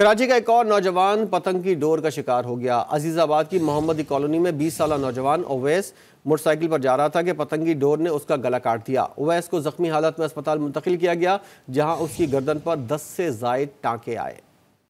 कराची का एक और नौजवान पतंग की डोर का शिकार हो गया अजीजाबाद की मोहम्मदी कॉलोनी में 20 साल नौजवान ओवैस मोटरसाइकिल पर जा रहा था कि पतंग की डोर ने उसका गला काट दिया ओवैस को जख्मी हालत में अस्पताल मुंतकिल किया गया जहां उसकी गर्दन पर 10 से जायद टांके आए